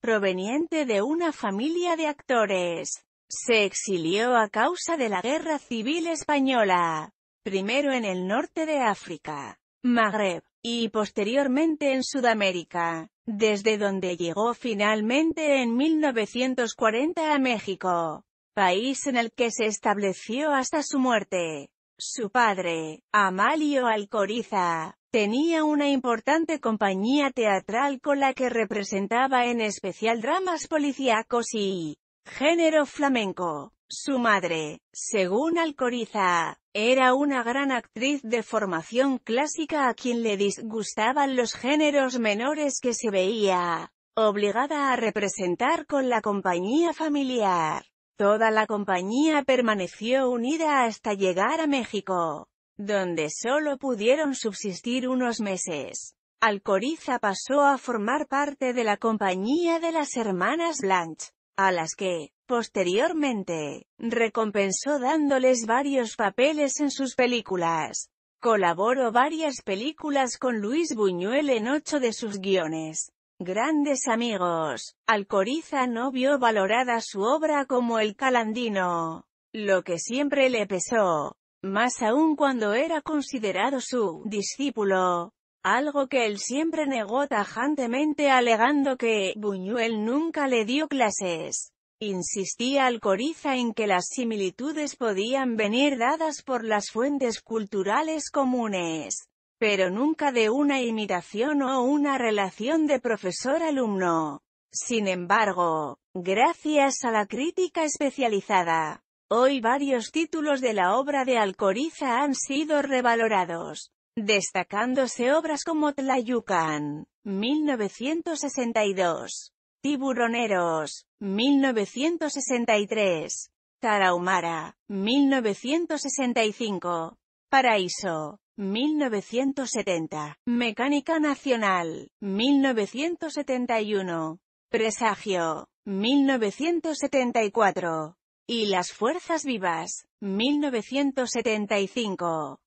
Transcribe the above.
Proveniente de una familia de actores, se exilió a causa de la Guerra Civil Española, primero en el norte de África, Magreb, y posteriormente en Sudamérica, desde donde llegó finalmente en 1940 a México, país en el que se estableció hasta su muerte. Su padre, Amalio Alcoriza, tenía una importante compañía teatral con la que representaba en especial dramas policíacos y género flamenco. Su madre, según Alcoriza, era una gran actriz de formación clásica a quien le disgustaban los géneros menores que se veía obligada a representar con la compañía familiar. Toda la compañía permaneció unida hasta llegar a México, donde solo pudieron subsistir unos meses. Alcoriza pasó a formar parte de la compañía de las hermanas Blanche, a las que, posteriormente, recompensó dándoles varios papeles en sus películas. Colaboró varias películas con Luis Buñuel en ocho de sus guiones. Grandes amigos, Alcoriza no vio valorada su obra como el calandino, lo que siempre le pesó, más aún cuando era considerado su discípulo, algo que él siempre negó tajantemente alegando que Buñuel nunca le dio clases. Insistía Alcoriza en que las similitudes podían venir dadas por las fuentes culturales comunes pero nunca de una imitación o una relación de profesor-alumno. Sin embargo, gracias a la crítica especializada, hoy varios títulos de la obra de Alcoriza han sido revalorados, destacándose obras como Tlayucan, 1962, Tiburoneros, 1963, Tarahumara, 1965, Paraíso, 1970. Mecánica Nacional, 1971. Presagio, 1974. Y las Fuerzas Vivas, 1975.